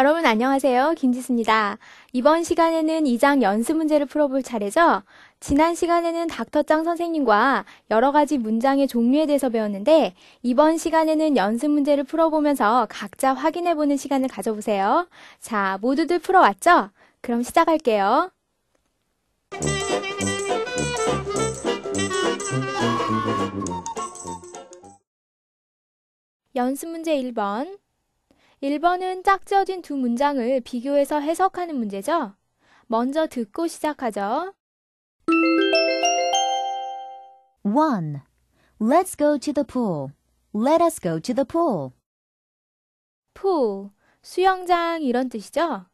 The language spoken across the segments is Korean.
여러분 안녕하세요. 김지수입니다. 이번 시간에는 2장 연습 문제를 풀어볼 차례죠. 지난 시간에는 닥터짱 선생님과 여러 가지 문장의 종류에 대해서 배웠는데 이번 시간에는 연습 문제를 풀어보면서 각자 확인해보는 시간을 가져보세요. 자, 모두들 풀어왔죠? 그럼 시작할게요. 연습 문제 1번 1번은 짝지어진 두 문장을 비교해서 해석하는 문제죠. 먼저 듣고 시작하죠. 1. Let's go to the pool. Let us go to the pool. pool, 수영장 이런 뜻이죠.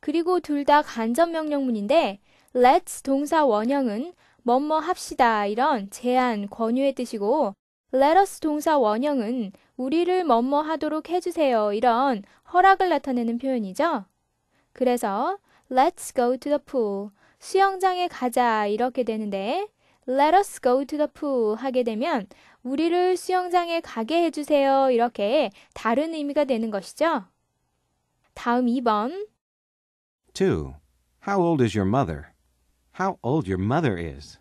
그리고 둘 다 간접 명령문인데 let's 동사 원형은 뭐뭐 합시다 이런 제안, 권유의 뜻이고 Let us 동사 원형은 우리를 뭐뭐 하도록 해주세요. 이런 허락을 나타내는 표현이죠. 그래서 Let's go to the pool. 수영장에 가자. 이렇게 되는데 Let us go to the pool 하게 되면 우리를 수영장에 가게 해주세요. 이렇게 다른 의미가 되는 것이죠. 다음 2번 2. How old is your mother? How old your mother is?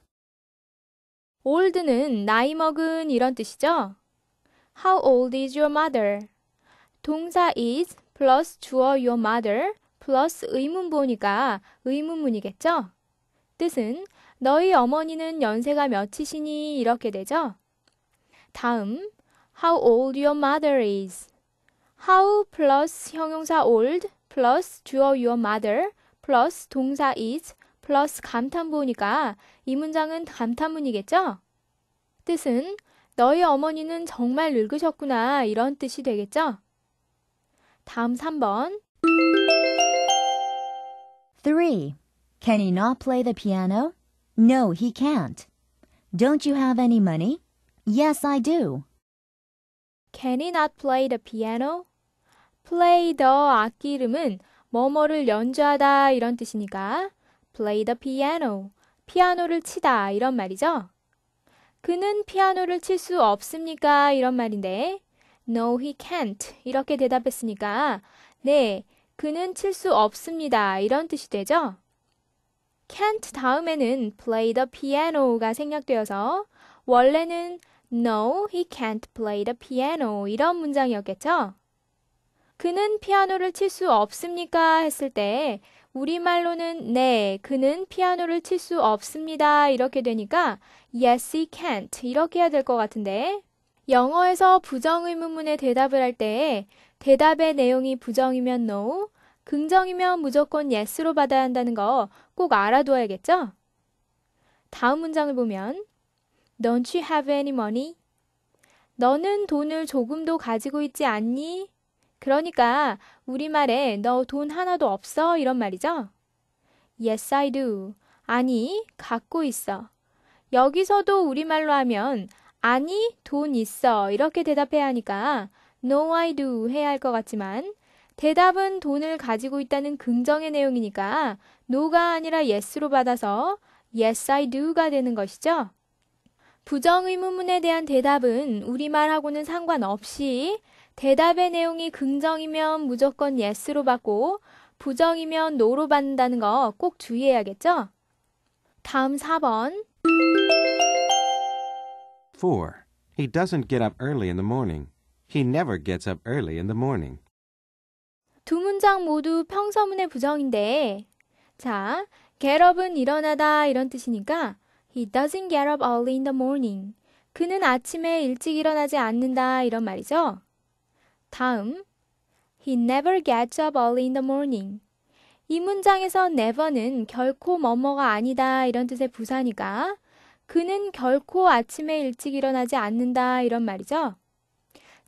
old는 나이 먹은 이런 뜻이죠. How old is your mother? 동사 is 플러스 주어 your mother 플러스 의문보니까 의문문이겠죠? 뜻은 너희 어머니는 연세가 몇이시니 이렇게 되죠? 다음 How old your mother is? How 플러스 형용사 old 플러스 주어 your mother 플러스 동사 is 플러스 감탄부이니까이 문장은 감탄문이겠죠? 뜻은 너희 어머니는 정말 늙으셨구나 이런 뜻이 되겠죠? 다음 3번 3. Can he not play the piano? No, he can't. Don't you have any money? Yes, I do. Can he not play the piano? play the 악기 이름은 뭐뭐를 연주하다 이런 뜻이니까 play the piano. 피아노를 치다 이런 말이죠. 그는 피아노를 칠 수 없습니까? 이런 말인데 No, he can't. 이렇게 대답했으니까 네, 그는 칠 수 없습니다. 이런 뜻이 되죠. can't 다음에는 play the piano가 생략되어서 원래는 No, he can't play the piano 이런 문장이었겠죠. 그는 피아노를 칠 수 없습니까? 했을 때 우리말로는 네, 그는 피아노를 칠 수 없습니다. 이렇게 되니까 yes, he can't. 이렇게 해야 될 것 같은데. 영어에서 부정의문문에 대답을 할 때에 대답의 내용이 부정이면 no, 긍정이면 무조건 yes로 받아야 한다는 거 꼭 알아두어야겠죠? 다음 문장을 보면 Don't you have any money? 너는 돈을 조금도 가지고 있지 않니? 그러니까 우리말에 너 돈 하나도 없어 이런 말이죠. Yes, I do. 아니, 갖고 있어. 여기서도 우리말로 하면 아니, 돈 있어. 이렇게 대답해야 하니까 no, I do 해야 할 것 같지만 대답은 돈을 가지고 있다는 긍정의 내용이니까 no가 아니라 yes로 받아서 yes, I do가 되는 것이죠. 부정의문문에 대한 대답은 우리말하고는 상관없이 대답의 내용이 긍정이면 무조건 yes로 받고 부정이면 no로 받는다는 거 꼭 주의해야겠죠? 다음 4번. 4. He doesn't get up early in the morning. He never gets up early in the morning. 두 문장 모두 평서문의 부정인데 자, get up은 일어나다 이런 뜻이니까 he doesn't get up early in the morning. 그는 아침에 일찍 일어나지 않는다 이런 말이죠. 다음 He never gets up early in the morning. 이 문장에서 never는 결코 뭐뭐가 아니다 이런 뜻의 부사니까 그는 결코 아침에 일찍 일어나지 않는다 이런 말이죠.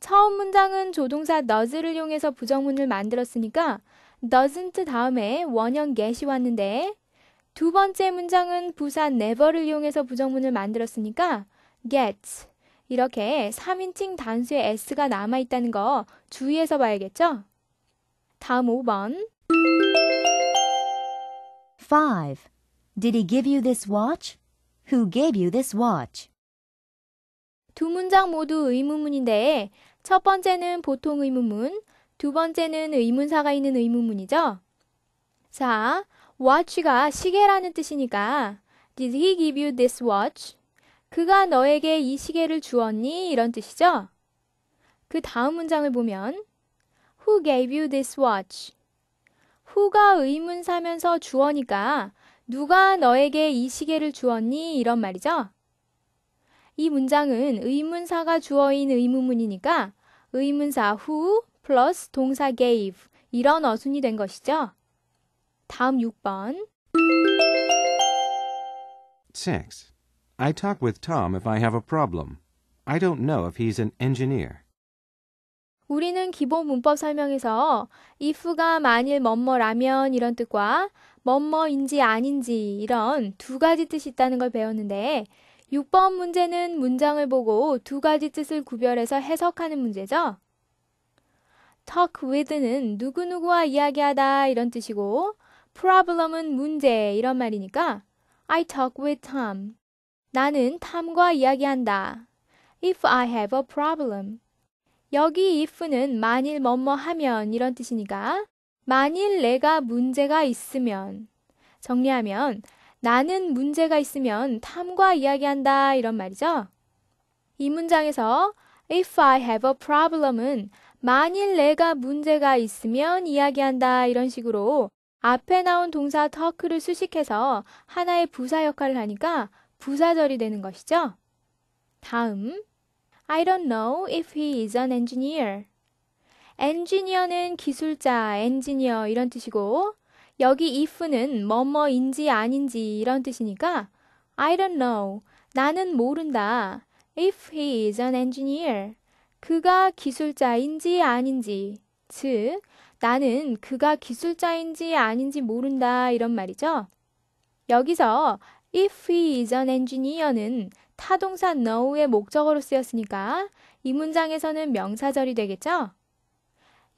처음 문장은 조동사 does를 이용해서 부정문을 만들었으니까 doesn't 다음에 원형 get이 왔는데 두 번째 문장은 부사 never를 이용해서 부정문을 만들었으니까 gets 이렇게 3인칭 단수의 s가 남아있다는 거 주의해서 봐야겠죠? 다음 5번 5. Did he give you this watch? Who gave you this watch? 두 문장 모두 의문문인데 첫 번째는 보통 의문문, 두 번째는 의문사가 있는 의문문이죠. 자, watch가 시계라는 뜻이니까 did he give you this watch? 그가 너에게 이 시계를 주었니? 이런 뜻이죠. 그 다음 문장을 보면 Who gave you this watch? who가 의문사면서 주어니까 누가 너에게 이 시계를 주었니? 이런 말이죠. 이 문장은 의문사가 주어인 의문문이니까 의문사 who 플러스 동사 gave 이런 어순이 된 것이죠. 다음 6번 6. I talk with Tom if I have a problem. I don't know if he's an engineer. 우리는 기본 문법 설명에서 if가 만일 뭐뭐라면 이런 뜻과 뭐뭐인지 아닌지 이런 두 가지 뜻이 있다는 걸 배웠는데 6번 문제는 문장을 보고 두 가지 뜻을 구별해서 해석하는 문제죠. talk with는 누구누구와 이야기하다 이런 뜻이고 problem은 문제 이런 말이니까 I talk with Tom 나는 탐과 이야기한다. If I have a problem. 여기 if는 만일 뭐뭐 하면 이런 뜻이니까 만일 내가 문제가 있으면 정리하면 나는 문제가 있으면 탐과 이야기한다 이런 말이죠. 이 문장에서 if I have a problem은 만일 내가 문제가 있으면 이야기한다 이런 식으로 앞에 나온 동사 talk를 수식해서 하나의 부사 역할을 하니까 부사절이 되는 것이죠. 다음, I don't know if he is an engineer. 엔지니어는 기술자, 엔지니어 이런 뜻이고 여기 if는 뭐뭐인지 아닌지 이런 뜻이니까 I don't know. 나는 모른다. if he is an engineer. 그가 기술자인지 아닌지. 즉, 나는 그가 기술자인지 아닌지 모른다. 이런 말이죠. 여기서 if he is an engineer는 타동사 know의 목적어로 쓰였으니까 이 문장에서는 명사절이 되겠죠?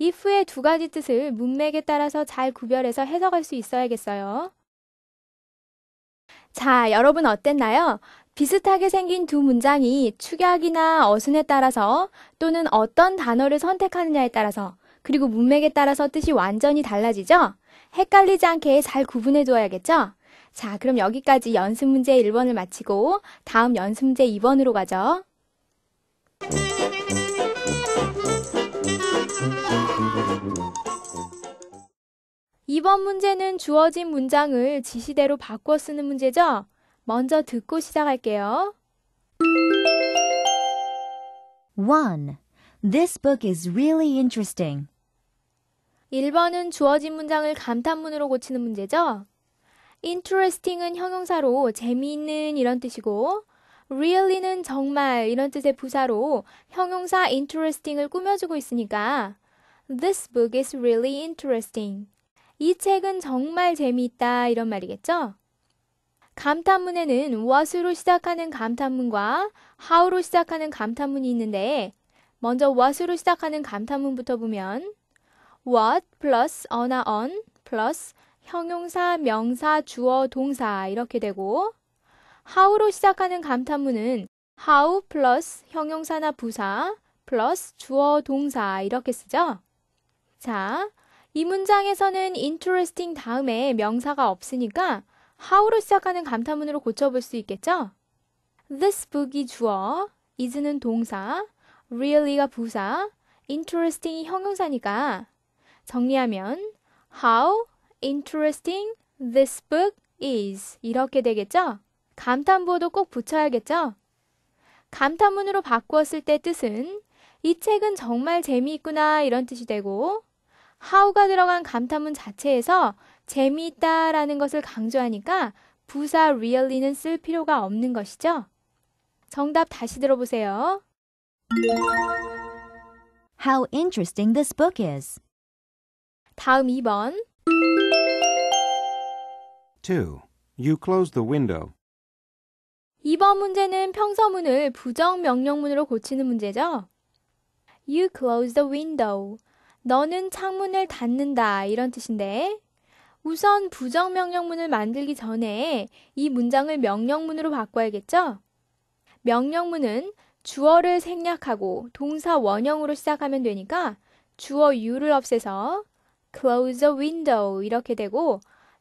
if의 두 가지 뜻을 문맥에 따라서 잘 구별해서 해석할 수 있어야겠어요. 자, 여러분 어땠나요? 비슷하게 생긴 두 문장이 축약이나 어순에 따라서 또는 어떤 단어를 선택하느냐에 따라서 그리고 문맥에 따라서 뜻이 완전히 달라지죠? 헷갈리지 않게 잘 구분해 두어야겠죠? 자, 그럼 여기까지 연습 문제 1번을 마치고 다음 연습 문제 2번으로 가죠. 2번 문제는 주어진 문장을 지시대로 바꿔 쓰는 문제죠? 먼저 듣고 시작할게요. 1. This book is really interesting. 1번은 주어진 문장을 감탄문으로 고치는 문제죠? interesting은 형용사로 재미있는 이런 뜻이고 really는 정말 이런 뜻의 부사로 형용사 interesting을 꾸며주고 있으니까 this book is really interesting. 이 책은 정말 재미있다 이런 말이겠죠? 감탄문에는 what으로 시작하는 감탄문과 how로 시작하는 감탄문이 있는데 먼저 what으로 시작하는 감탄문부터 보면 what plus o 어나 on plus 형용사, 명사, 주어, 동사 이렇게 되고 how로 시작하는 감탄문은 how 플러스 형용사나 부사 플러스 주어, 동사 이렇게 쓰죠. 자, 이 문장에서는 interesting 다음에 명사가 없으니까 how로 시작하는 감탄문으로 고쳐볼 수 있겠죠? This book이 주어, is는 동사, really가 부사, interesting이 형용사니까 정리하면 how interesting this book is 이렇게 되겠죠? 감탄부도꼭 붙여야겠죠? 감탄문으로 바꾸었을 때 뜻은 이 책은 정말 재미있구나 이런 뜻이 되고 how가 들어간 감탄문 자체에서 재미있다라는 것을 강조하니까 부사 really는 쓸 필요가 없는 것이죠. 정답 다시 들어보세요. How interesting this book is. 다음 2번 2. You close the window. 이번 문제는 평서문을 부정명령문으로 고치는 문제죠. You close the window. 너는 창문을 닫는다. 이런 뜻인데, 우선 부정명령문을 만들기 전에 이 문장을 명령문으로 바꿔야겠죠? 명령문은 주어를 생략하고 동사 원형으로 시작하면 되니까 주어 유를 없애서 close the window 이렇게 되고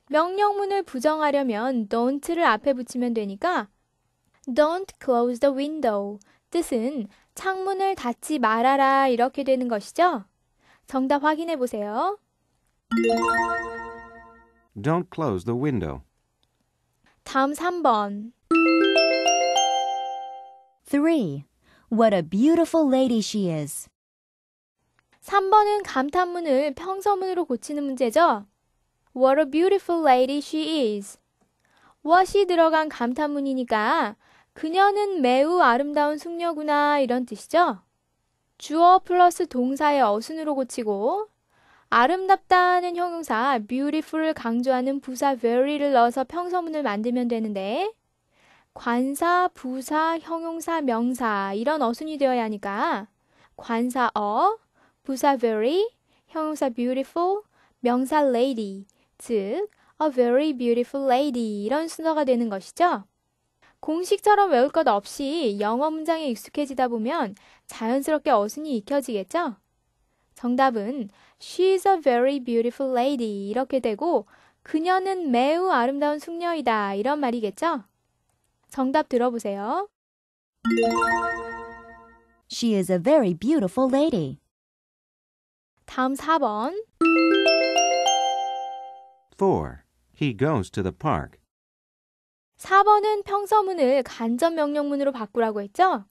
명령문을 부정하려면 don't를 앞에 붙이면 되니까 don't close the window 뜻은 창문을 닫지 말아라 이렇게 되는 것이죠. 정답 확인해 보세요. Don't close the window. 다음 3번. 3. What a beautiful lady she is. 3번은 감탄문을 평서문으로 고치는 문제죠. What a beautiful lady she is. what이 들어간 감탄문이니까 그녀는 매우 아름다운 숙녀구나 이런 뜻이죠. 주어 플러스 동사의 어순으로 고치고 아름답다는 형용사 beautiful을 강조하는 부사 very를 넣어서 평서문을 만들면 되는데 관사, 부사, 형용사, 명사 이런 어순이 되어야 하니까 관사어, 부사 very, 형용사 beautiful, 명사 lady, 즉 a very beautiful lady 이런 순서가 되는 것이죠. 공식처럼 외울 것 없이 영어 문장에 익숙해지다 보면 자연스럽게 어순이 익혀지겠죠? 정답은 She's a very beautiful lady 이렇게 되고 그녀는 매우 아름다운 숙녀이다 이런 말이겠죠? 정답 들어보세요. She is a very beautiful lady. 다음 4번. t h e goes to the park. 4번은 평서문을 간접 명령문으로 바꾸라고 했죠?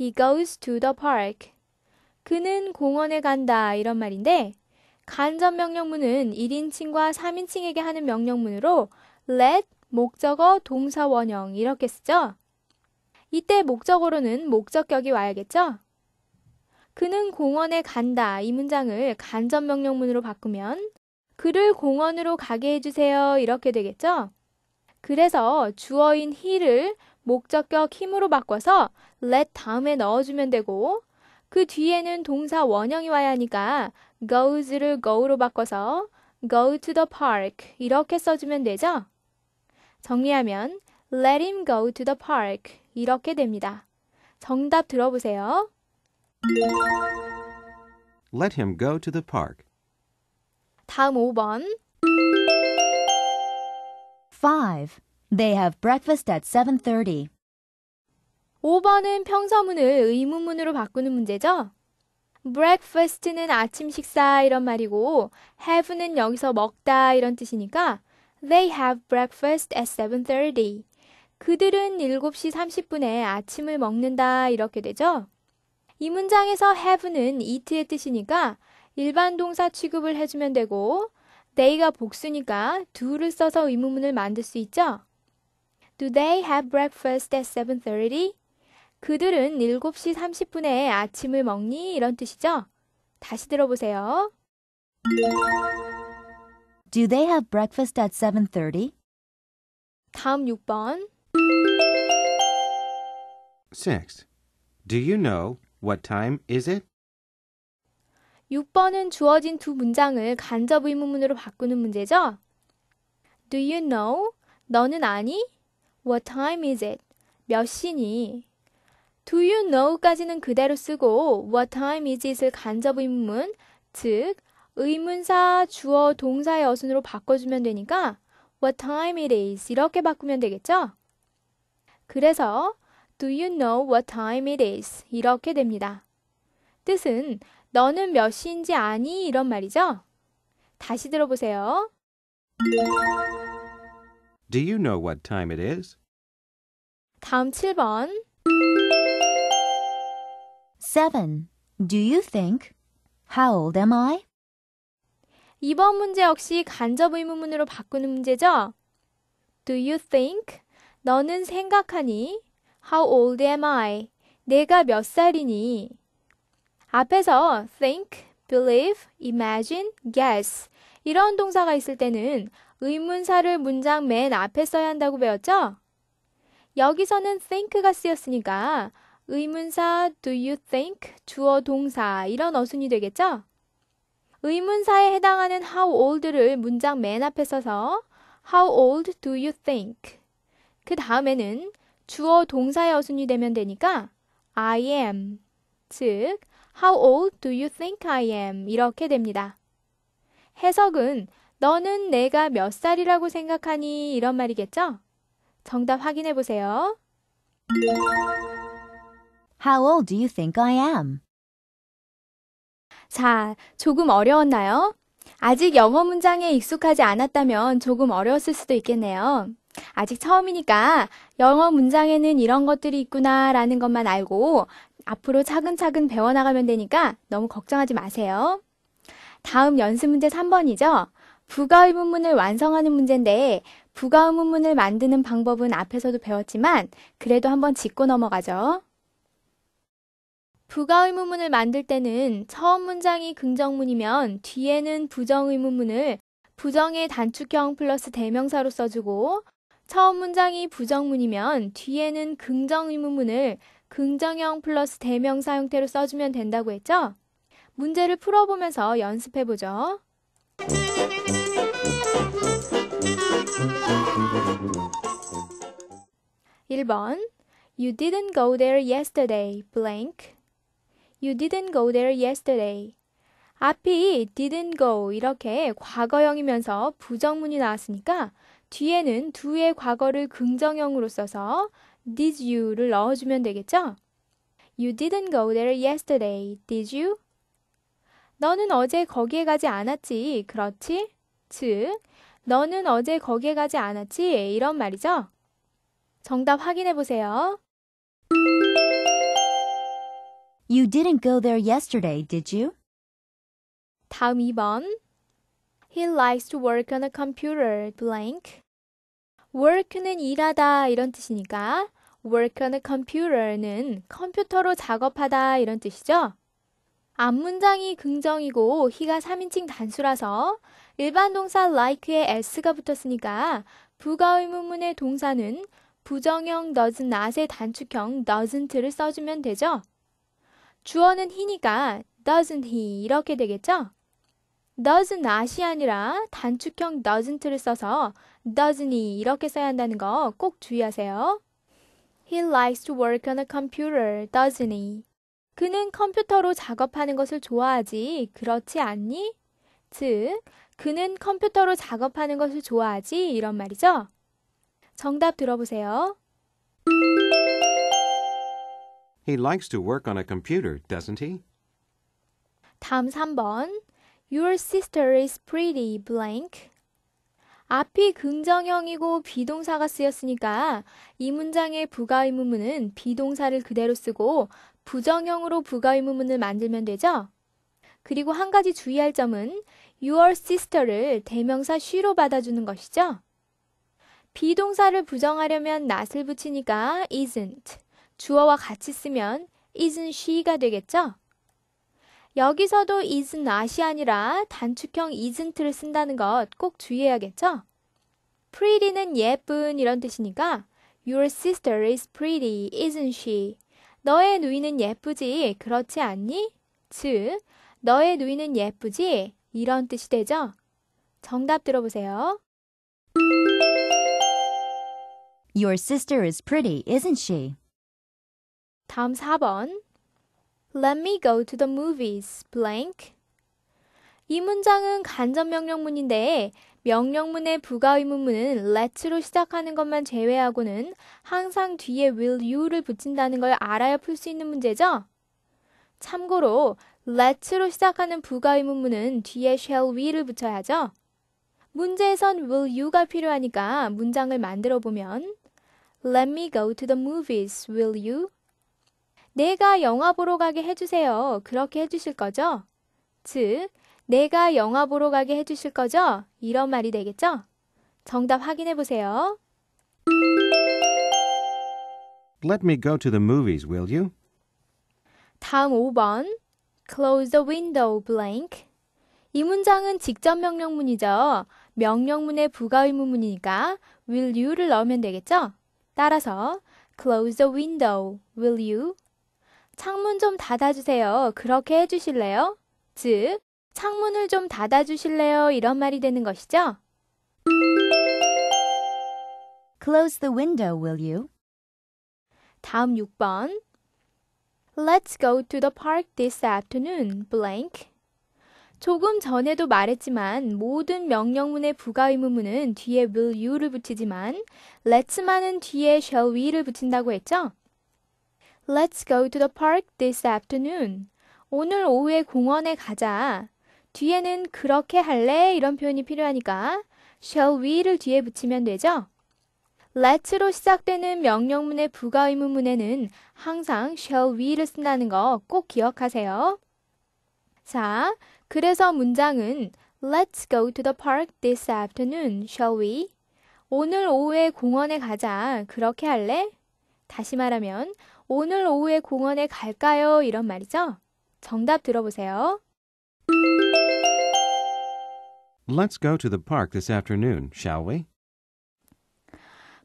He goes to the park. 그는 공원에 간다 이런 말인데 간접 명령문은 1인칭과 3인칭에게 하는 명령문으로 let 목적어 동사 원형 이렇게 쓰죠. 이때 목적으로는 목적격이 와야겠죠? 그는 공원에 간다 이 문장을 간접 명령문으로 바꾸면 그를 공원으로 가게 해주세요 이렇게 되겠죠? 그래서 주어인 he를 목적격 힘으로 바꿔서 let 다음에 넣어주면 되고 그 뒤에는 동사 원형이 와야 하니까 goes를 go로 바꿔서 go to the park 이렇게 써주면 되죠? 정리하면 let him go to the park 이렇게 됩니다. 정답 들어보세요. Let him go to the park. 다음 5번. 5. They have breakfast at 7:30. 5번은 평서문을 의문문으로 바꾸는 문제죠. breakfast는 아침 식사 이런 말이고 have는 여기서 먹다 이런 뜻이니까 they have breakfast at 7:30. 그들은 7시 30분에 아침을 먹는다 이렇게 되죠. 이 문장에서 have는 it의 뜻이니까 일반 동사 취급을 해주면 되고 they가 복수니까 do를 써서 의문문을 만들 수 있죠. Do they have breakfast at 7.30? 그들은 7시 30분에 아침을 먹니? 이런 뜻이죠. 다시 들어보세요. Do they have breakfast at 7.30? 다음 6번 6. Do you know What time is it? 6번은 주어진 두 문장을 간접 의문문으로 바꾸는 문제죠. Do you know? 너는 아니? What time is it? 몇 시니? Do you know까지는 그대로 쓰고 What time is it을 간접 의문문, 즉 의문사 주어 동사의 어순으로 바꿔주면 되니까 What time it is 이렇게 바꾸면 되겠죠? 그래서 Do you know what time it is? 이렇게 됩니다. 뜻은 너는 몇 시인지 아니? 이런 말이죠. 다시 들어보세요. Do you know what time it is? 다음 7번. 7. Do you think? How old am I? 이번 문제 역시 간접 의문문으로 바꾸는 문제죠. Do you think? 너는 생각하니? How old am I? 내가 몇 살이니? 앞에서 think, believe, imagine, guess 이런 동사가 있을 때는 의문사를 문장 맨 앞에 써야 한다고 배웠죠? 여기서는 think가 쓰였으니까 의문사 do you think 주어 동사 이런 어순이 되겠죠? 의문사에 해당하는 how old를 문장 맨 앞에 써서 how old do you think 그 다음에는 주어 동사의 어순이 되면 되니까 I am. 즉, How old do you think I am? 이렇게 됩니다. 해석은 너는 내가 몇 살이라고 생각하니? 이런 말이겠죠? 정답 확인해 보세요. How old do you think I am? 자, 조금 어려웠나요? 아직 영어 문장에 익숙하지 않았다면 조금 어려웠을 수도 있겠네요. 아직 처음이니까 영어 문장에는 이런 것들이 있구나라는 것만 알고 앞으로 차근차근 배워나가면 되니까 너무 걱정하지 마세요. 다음 연습 문제 3번이죠. 부가의 문문을 완성하는 문제인데 부가의 문문을 만드는 방법은 앞에서도 배웠지만 그래도 한번 짚고 넘어가죠. 부가의문문을 만들 때는 처음 문장이 긍정문이면 뒤에는 부정의문문을 부정의 단축형 플러스 대명사로 써주고 처음 문장이 부정문이면 뒤에는 긍정 의문문을 긍정형 플러스 대명사 형태로 써주면 된다고 했죠? 문제를 풀어보면서 연습해보죠. (1번) You didn't go there yesterday. blank. You didn't go there yesterday. 앞이 didn't go 이렇게 과거형이면서 부정문이 나왔으니까 뒤에는 do의 과거를 긍정형으로 써서 did you를 넣어주면 되겠죠? You didn't go there yesterday, did you? 너는 어제 거기에 가지 않았지, 그렇지? 즉, 너는 어제 거기에 가지 않았지, 이런 말이죠? 정답 확인해 보세요. You didn't go there yesterday, did you? 다음 2번. He likes to work on a computer. blank. work는 일하다 이런 뜻이니까 work on a computer는 컴퓨터로 작업하다 이런 뜻이죠. 앞 문장이 긍정이고 he가 3인칭 단수라서 일반 동사 like에 s가 붙었으니까 부가 의문문의 동사는 부정형 does not의 단축형 doesn't를 써주면 되죠. 주어는 he니까 doesn't he 이렇게 되겠죠? doesn't not이 아니라 단축형 doesn't를 써서 doesn't이 이렇게 써야 한다는 거 꼭 주의하세요. He likes to work on a computer, doesn't he? 그는 컴퓨터로 작업하는 것을 좋아하지, 그렇지 않니? 즉, 그는 컴퓨터로 작업하는 것을 좋아하지, 이런 말이죠. 정답 들어보세요. He likes to work on a computer, doesn't he? 다음 3번. Your sister is pretty blank. 앞이 긍정형이고 비동사가 쓰였으니까 이 문장의 부가의문문은 비동사를 그대로 쓰고 부정형으로 부가의문문을 만들면 되죠. 그리고 한 가지 주의할 점은 your sister를 대명사 she로 받아주는 것이죠. 비동사를 부정하려면 not을 붙이니까 isn't, 주어와 같이 쓰면 isn't she가 되겠죠. 여기서도 isn't not이 아니라 단축형 isn't를 쓴다는 것 꼭 주의해야겠죠? pretty는 예쁜 이런 뜻이니까 Your sister is pretty, isn't she? 너의 누이는 예쁘지, 그렇지 않니? 즉, 너의 누이는 예쁘지? 이런 뜻이 되죠? 정답 들어보세요. Your sister is pretty, isn't she? 다음 4번. Let me go to the movies. blank. 이 문장은 간접 명령문인데 명령문의 부가 의문문은 let로 시작하는 것만 제외하고는 항상 뒤에 will you를 붙인다는 걸 알아야 풀 수 있는 문제죠. 참고로 let로 시작하는 부가 의문문은 뒤에 shall we를 붙여야죠. 문제에선 will you가 필요하니까 문장을 만들어 보면 Let me go to the movies, will you? 내가 영화 보러 가게 해주세요. 그렇게 해주실 거죠? 즉, 내가 영화 보러 가게 해주실 거죠? 이런 말이 되겠죠? 정답 확인해 보세요. Let me go to the movies, will you? 다음 5번. Close the window blank. 이 문장은 직접 명령문이죠. 명령문의 부가 의문문이니까 will you를 넣으면 되겠죠? 따라서 close the window, will you? 창문 좀 닫아주세요. 그렇게 해주실래요? 즉, 창문을 좀 닫아주실래요? 이런 말이 되는 것이죠. Close the window, will you? 다음 6번. Let's go to the park this afternoon, blank. 조금 전에도 말했지만 모든 명령문의 부가 의무문은 뒤에 will you를 붙이지만 let's만은 뒤에 shall we를 붙인다고 했죠? Let's go to the park this afternoon. 오늘 오후에 공원에 가자. 뒤에는 그렇게 할래? 이런 표현이 필요하니까 shall we를 뒤에 붙이면 되죠. let's로 시작되는 명령문의 부가 의문문에는 항상 shall we를 쓴다는 거 꼭 기억하세요. 자, 그래서 문장은 Let's go to the park this afternoon, shall we? 오늘 오후에 공원에 가자. 그렇게 할래? 다시 말하면 오늘 오후에 공원에 갈까요? 이런 말이죠. 정답 들어보세요. Let's go to the park this afternoon, shall we?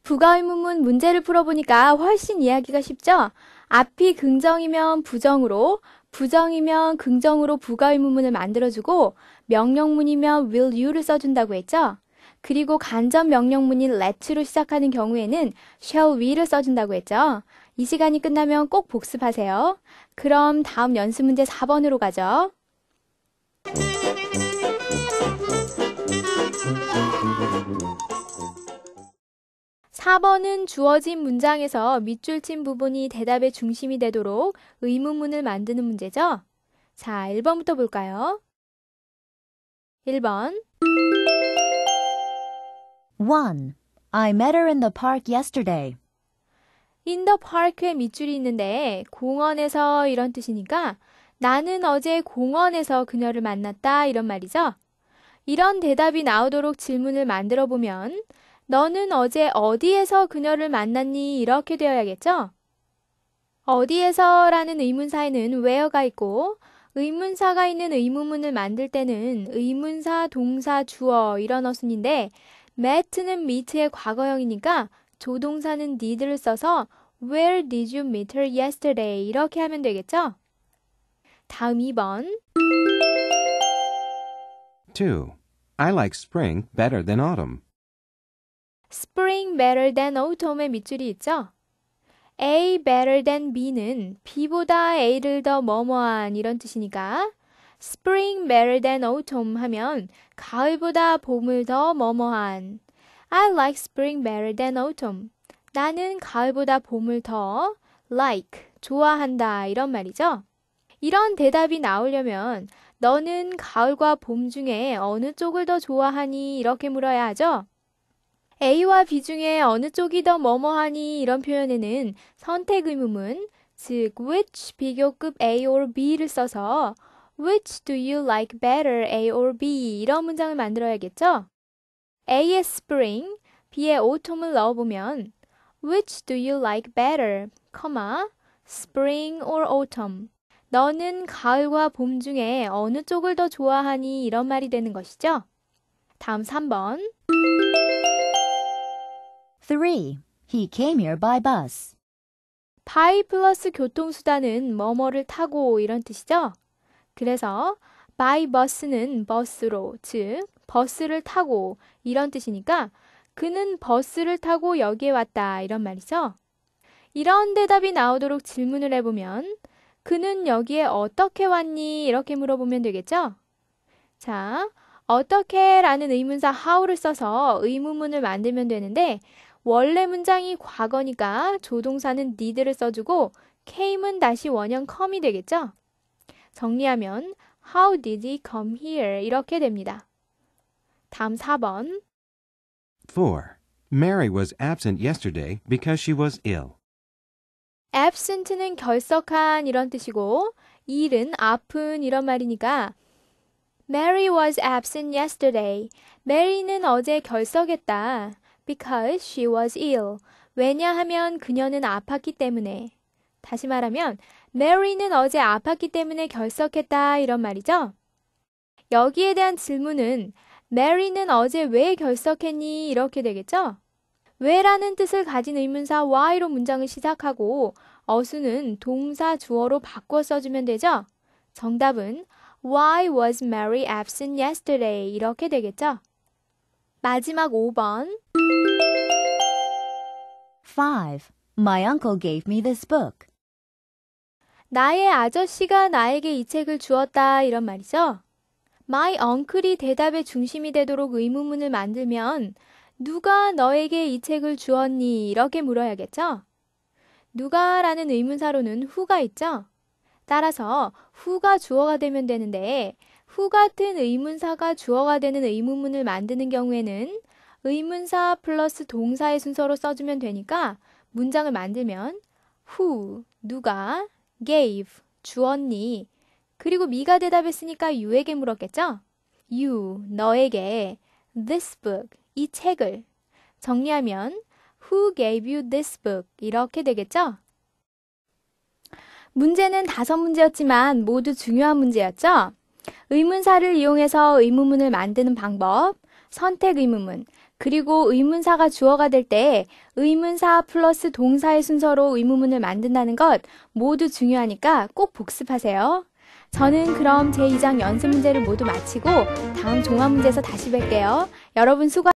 부가 의문문 문제를 풀어보니까 훨씬 이해하기가 쉽죠? 앞이 긍정이면 부정으로, 부정이면 긍정으로 부가 의문문을 만들어주고, 명령문이면 will you를 써준다고 했죠? 그리고 간접 명령문인 let로 s 시작하는 경우에는 shall we를 써준다고 했죠? 이 시간이 끝나면 꼭 복습하세요. 그럼 다음 연습 문제 4번으로 가죠. 4번은 주어진 문장에서 밑줄 친 부분이 대답의 중심이 되도록 의문문을 만드는 문제죠. 자, 1번부터 볼까요? 1번 1. I met her in the park yesterday. 인더 파크에 밑줄이 있는데 공원에서 이런 뜻이니까 나는 어제 공원에서 그녀를 만났다 이런 말이죠. 이런 대답이 나오도록 질문을 만들어 보면 너는 어제 어디에서 그녀를 만났니? 이렇게 되어야겠죠? 어디에서 라는 의문사에는 where가 있고 의문사가 있는 의문문을 만들 때는 의문사, 동사, 주어 이런 어순인데 met는 meet의 과거형이니까 조동사는 need를 써서 Where did you meet her yesterday? 이렇게 하면 되겠죠? 다음 2번 2. I like spring better than autumn. spring better than autumn의 밑줄이 있죠? A better than B는 B보다 A를 더 뭐뭐한 이런 뜻이니까 spring better than autumn 하면 가을보다 봄을 더 뭐뭐한 I like spring better than autumn. 나는 가을보다 봄을 더 like, 좋아한다. 이런 말이죠. 이런 대답이 나오려면 너는 가을과 봄 중에 어느 쪽을 더 좋아하니? 이렇게 물어야 하죠. A와 B 중에 어느 쪽이 더 뭐뭐하니? 이런 표현에는 선택 의문문, 즉 which 비교급 A or B를 써서 which do you like better A or B 이런 문장을 만들어야겠죠? A의 spring, B의 autumn을 넣어보면 Which do you like better, comma, spring or autumn? 너는 가을과 봄 중에 어느 쪽을 더 좋아하니? 이런 말이 되는 것이죠. 다음 3번. 3. He came here by bus. by 플러스 교통수단은 뭐뭐를 타고 이런 뜻이죠. 그래서 by bus는 버스로, 즉 버스를 타고 이런 뜻이니까 그는 버스를 타고 여기에 왔다 이런 말이죠. 이런 대답이 나오도록 질문을 해보면 그는 여기에 어떻게 왔니? 이렇게 물어보면 되겠죠? 자, 어떻게 라는 의문사 how를 써서 의문문을 만들면 되는데 원래 문장이 과거니까 조동사는 need를 써주고 came은 다시 원형 come이 되겠죠? 정리하면 how did he come here 이렇게 됩니다. 다음 4번. 4. Mary was absent yesterday because she was ill. absent는 결석한 이런 뜻이고 일은 아픈 이런 말이니까 Mary was absent yesterday. 메리는 어제 결석했다. because she was ill. 왜냐하면 그녀는 아팠기 때문에. 다시 말하면 메리는 어제 아팠기 때문에 결석했다 이런 말이죠. 여기에 대한 질문은 m a 는 어제 왜 결석했니? 이렇게 되겠죠? 왜라는 뜻을 가진 의문사 why로 문장을 시작하고 어수는 동사 주어로 바꿔 써주면 되죠? 정답은 Why was Mary absent yesterday? 이렇게 되겠죠? 마지막 5번 5. My uncle gave me this book. 나의 아저씨가 나에게 이 책을 주었다 이런 말이죠. my uncle이 대답의 중심이 되도록 의문문을 만들면 누가 너에게 이 책을 주었니? 이렇게 물어야겠죠? 누가라는 의문사로는 후가 있죠? 따라서 o 가 주어가 되면 되는데 who 같은 의문사가 주어가 되는 의문문을 만드는 경우에는 의문사 플러스 동사의 순서로 써주면 되니까 문장을 만들면 who 누가 gave 주었니 그리고 미가 대답했으니까 유에게 물었겠죠? You, 너에게 this book, 이 책을 정리하면 Who gave you this book? 이렇게 되겠죠? 문제는 다섯 문제였지만 모두 중요한 문제였죠? 의문사를 이용해서 의문문을 만드는 방법, 선택 의문문, 그리고 의문사가 주어가 될 때 의문사 플러스 동사의 순서로 의문문을 만든다는 것 모두 중요하니까 꼭 복습하세요. 저는 그럼 제2장 연습 문제를 모두 마치고 다음 종합 문제에서 다시 뵐게요. 여러분 수고